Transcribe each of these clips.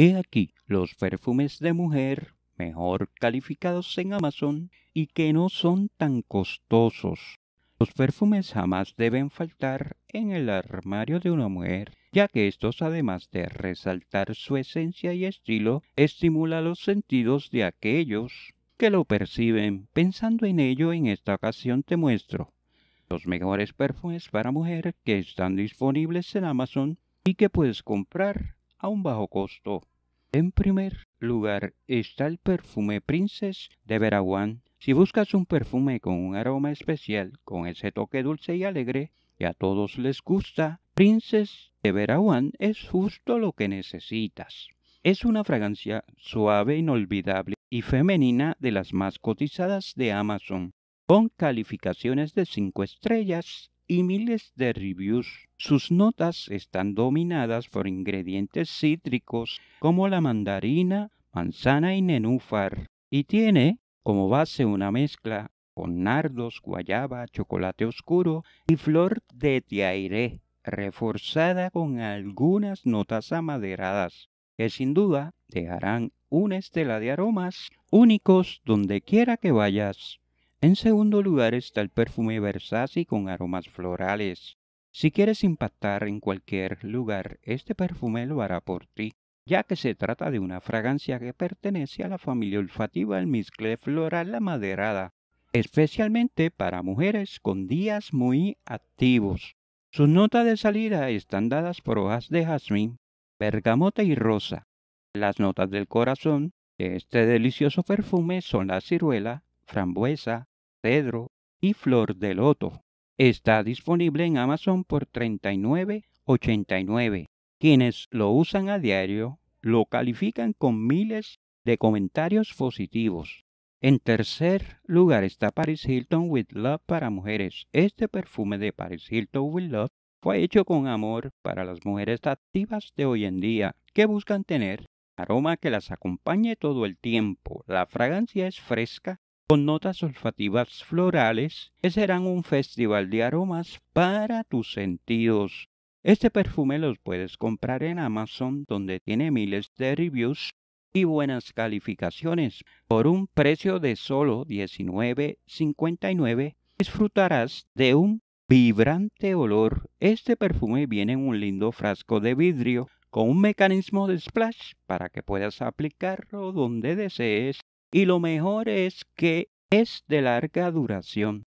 He aquí los perfumes de mujer mejor calificados en Amazon y que no son tan costosos. Los perfumes jamás deben faltar en el armario de una mujer, ya que estos además de resaltar su esencia y estilo, estimula los sentidos de aquellos que lo perciben. Pensando en ello, en esta ocasión te muestro los mejores perfumes para mujer que están disponibles en Amazon y que puedes comprar a un bajo costo. En primer lugar está el perfume Princess de Veraguán. Si buscas un perfume con un aroma especial, con ese toque dulce y alegre que a todos les gusta, Princess de Veraguán es justo lo que necesitas. Es una fragancia suave, inolvidable y femenina de las más cotizadas de Amazon, con calificaciones de 5 estrellas y miles de reviews. Sus notas están dominadas por ingredientes cítricos como la mandarina, manzana y nenúfar, y tiene como base una mezcla con nardos, guayaba, chocolate oscuro y flor de tiaire, reforzada con algunas notas amaderadas, que sin duda dejarán una estela de aromas únicos donde quiera que vayas. En segundo lugar está el perfume Versace con aromas florales. Si quieres impactar en cualquier lugar, este perfume lo hará por ti, ya que se trata de una fragancia que pertenece a la familia olfativa del floral amaderada, especialmente para mujeres con días muy activos. Sus notas de salida están dadas por hojas de jazmín, bergamota y rosa. Las notas del corazón de este delicioso perfume son la ciruela, frambuesa, cedro y Flor de Loto. Está disponible en Amazon por $39.89. Quienes lo usan a diario lo califican con miles de comentarios positivos. En tercer lugar está Paris Hilton With Love para mujeres. Este perfume de Paris Hilton With Love fue hecho con amor para las mujeres activas de hoy en día que buscan tener aroma que las acompañe todo el tiempo. La fragancia es fresca con notas olfativas florales que serán un festival de aromas para tus sentidos. Este perfume los puedes comprar en Amazon donde tiene miles de reviews y buenas calificaciones. Por un precio de solo $19.59 disfrutarás de un vibrante olor. Este perfume viene en un lindo frasco de vidrio con un mecanismo de splash para que puedas aplicarlo donde desees y lo mejor es que es de larga duración.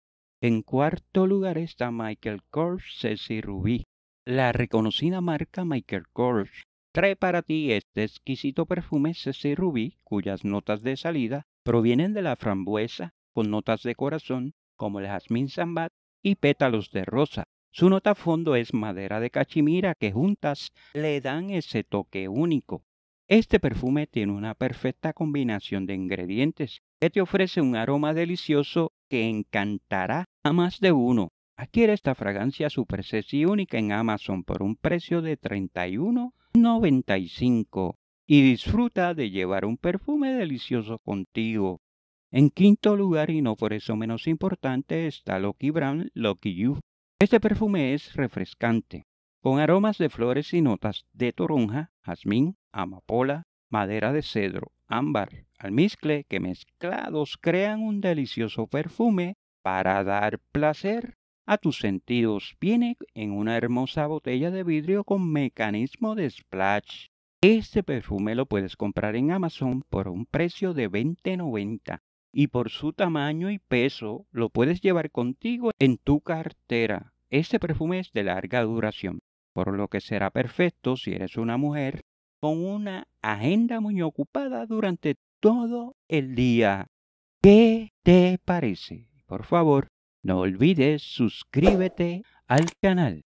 En cuarto lugar está Michael Kors Ceci Rubí. La reconocida marca Michael Kors trae para ti este exquisito perfume Ceci Rubí, cuyas notas de salida provienen de la frambuesa, con notas de corazón como el jazmín sambat y pétalos de rosa. Su nota fondo es madera de cachimira que juntas le dan ese toque único. Este perfume tiene una perfecta combinación de ingredientes que te ofrece un aroma delicioso que encantará a más de uno. Adquiere esta fragancia super sexy única en Amazon por un precio de $31.95 y disfruta de llevar un perfume delicioso contigo. En quinto lugar y no por eso menos importante está Loki Brown Loki You. Este perfume es refrescante, con aromas de flores y notas de toronja, jazmín, amapola, madera de cedro, ámbar, almizcle que mezclados crean un delicioso perfume para dar placer a tus sentidos. Viene en una hermosa botella de vidrio con mecanismo de splash. Este perfume lo puedes comprar en Amazon por un precio de 20.90 y por su tamaño y peso lo puedes llevar contigo en tu cartera. Este perfume es de larga duración, por lo que será perfecto si eres una mujer con una agenda muy ocupada durante todo el día. ¿Qué te parece? Por favor, no olvides suscríbete al canal.